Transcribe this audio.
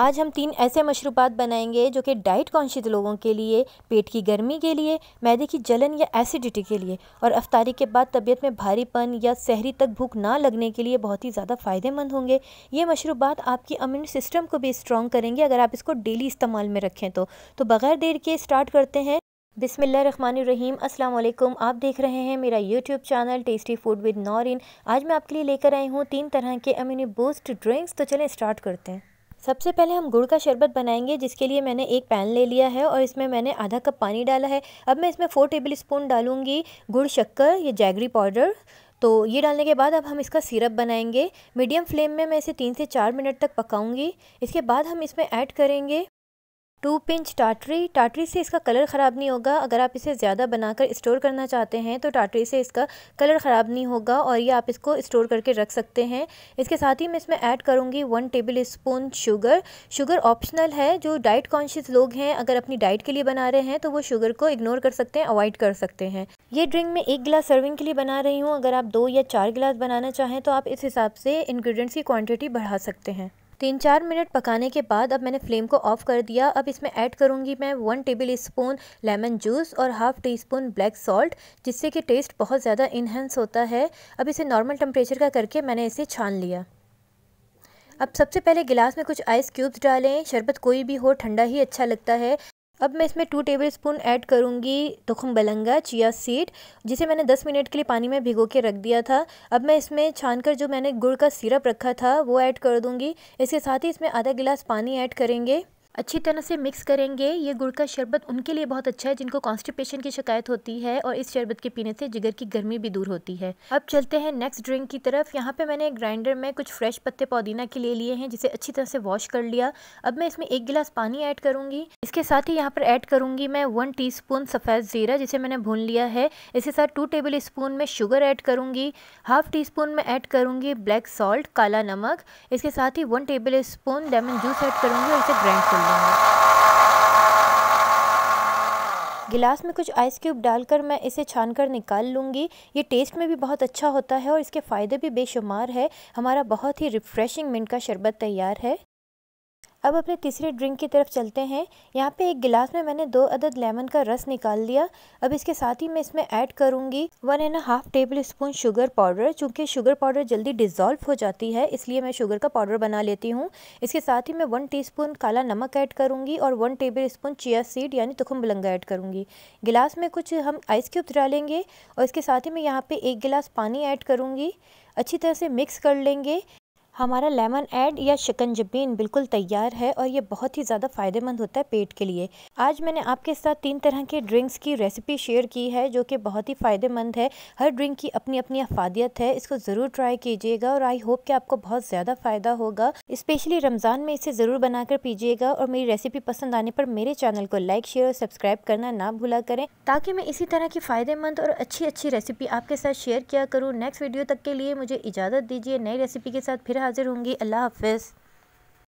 आज हम तीन ऐसे मशरूबात बनाएंगे जो कि डाइट कॉन्शियस लोगों के लिए पेट की गर्मी के लिए मैदे की जलन या एसिडिटी के लिए और अफ्तारी के बाद तबीयत में भारीपन या सहरी तक भूख ना लगने के लिए बहुत ही ज़्यादा फ़ायदेमंद होंगे ये मशरूबात आपकी अम्यून सिस्टम को भी स्ट्रॉन्ग करेंगे अगर आप इसको डेली इस्तेमाल में रखें तो, तो बग़ैर देर के स्टार्ट करते हैं बिसमीम वालेकुम आप देख रहे हैं मेरा YouTube channel tasty food with Noreen आज मैं आपके लिए लेकर आई हूँ तीन तरह के अम्यूनी बूस्ट ड्रिंक्स तो चलें स्टार्ट करते हैं सबसे पहले हम गुड़ का शरबत बनाएंगे जिसके लिए मैंने एक पैन ले लिया है और इसमें मैंने आधा कप पानी डाला है अब मैं इसमें फ़ोर टेबल स्पून डालूँगी गुड़ शक्कर या जैगरी पाउडर तो ये डालने के बाद अब हम इसका सिरप बनाएंगे मीडियम फ्लेम में मैं इसे तीन से चार मिनट तक पकाऊंगी इसके बाद हम इसमें ऐड करेंगे टू पिंच टाटरी टाटरी से इसका कलर ख़राब नहीं होगा अगर आप इसे ज़्यादा बनाकर स्टोर करना चाहते हैं तो टाटरी से इसका कलर ख़राब नहीं होगा और ये आप इसको स्टोर करके रख सकते हैं इसके साथ ही मैं इसमें ऐड करूँगी one tablespoon sugar sugar optional है जो डाइट कॉन्शियस लोग हैं अगर अपनी डाइट के लिए बना रहे हैं तो वो शुगर को इग्नोर कर सकते हैं अवॉइड कर सकते हैं ये ड्रिंक मैं एक गिलास सर्विंग के लिए बना रही हूँ अगर आप दो या चार गिलास बनाना चाहें तो आप इस हिसाब से इन्ग्रीडियंट्स की क्वान्टिटी बढ़ा सकते हैं तीन चार मिनट पकाने के बाद अब मैंने फ्लेम को ऑफ़ कर दिया अब इसमें ऐड करूँगी मैं one tablespoon lemon juice और half teaspoon black salt जिससे कि टेस्ट बहुत ज़्यादा इन्हेंस होता है अब इसे नॉर्मल टेम्परेचर का करके मैंने इसे छान लिया अब सबसे पहले गिलास में कुछ आइस क्यूब्स डालें शरबत कोई भी हो ठंडा ही अच्छा लगता है अब मैं इसमें टू टेबल स्पून ऐड करूँगी तुखम बलंगा चिया सीड जिसे मैंने दस मिनट के लिए पानी में भिगो के रख दिया था अब मैं इसमें छानकर जो मैंने गुड़ का सिरप रखा था वो ऐड कर दूँगी इसके साथ ही इसमें आधा गिलास पानी ऐड करेंगे अच्छी तरह से मिक्स करेंगे ये गुड़ का शरबत उनके लिए बहुत अच्छा है जिनको कॉन्स्टिपेशन की शिकायत होती है और इस शरबत के पीने से जिगर की गर्मी भी दूर होती है अब चलते हैं नेक्स्ट ड्रिंक की तरफ यहाँ पे मैंने ग्राइंडर में कुछ फ्रेश पत्ते पुदीना के ले लिए हैं जिसे अच्छी तरह से वॉश कर लिया अब मैं इसमें एक गिलास पानी ऐड करूँगी इसके साथ ही यहाँ पर ऐड करूँगी मैं वन टी सफ़ेद ज़ीरा जिसे मैंने भून लिया है इसके साथ टू टेबल स्पून में शुगर ऐड करूँगी हाफ टी स्पून में ऐड करूँगी ब्लैक सॉल्ट काला नमक इसके साथ ही one tablespoon lemon juice add करूँगी और इसे ग्राइंड करूँगी लूँगी गिलास में कुछ आइस क्यूब डालकर मैं इसे छानकर निकाल लूँगी ये टेस्ट में भी बहुत अच्छा होता है और इसके फ़ायदे भी बेशुमार है हमारा बहुत ही रिफ़्रेशिंग मिंट का शरबत तैयार है अब अपने तीसरे ड्रिंक की तरफ चलते हैं यहाँ पे एक गिलास में मैंने दो अदद लेमन का रस निकाल लिया अब इसके साथ ही मैं इसमें ऐड करूँगी one and half tablespoon sugar powder चूँकि शुगर पाउडर जल्दी डिजॉल्व हो जाती है इसलिए मैं शुगर का पाउडर बना लेती हूँ इसके साथ ही मैं वन टी काला नमक ऐड करूँगी और one tablespoon chia seed यानी तुखम बलंगा ऐड करूँगी गिलास में कुछ हम आइस क्यूब डालेंगे और इसके साथ ही मैं यहाँ पर एक गिलास पानी ऐड करूँगी अच्छी तरह से मिक्स कर लेंगे हमारा लेमन ऐड या शिकंजबीन बिल्कुल तैयार है और ये बहुत ही ज़्यादा फ़ायदेमंद होता है पेट के लिए आज मैंने आपके साथ तीन तरह के ड्रिंक्स की रेसिपी शेयर की है जो कि बहुत ही फ़ायदेमंद है हर ड्रिंक की अपनी अपनी अफादियत है इसको ज़रूर ट्राई कीजिएगा और आई होप कि आपको बहुत ज़्यादा फ़ायदा होगा इस्पेशली रमज़ान में इसे ज़रूर बनाकर पीजिएगा और मेरी रेसिपी पसंद आने पर मेरे चैनल को लाइक शेयर और सब्सक्राइब करना ना भूला करें ताकि मैं इसी तरह की फ़ायदेमंद और अच्छी अच्छी रेसिपी आपके साथ शेयर किया करूँ नेक्स्ट वीडियो तक के लिए मुझे इजाज़त दीजिए नई रेसिपी के साथ फिर हाजिर होंगी अल्लाह हाफिज़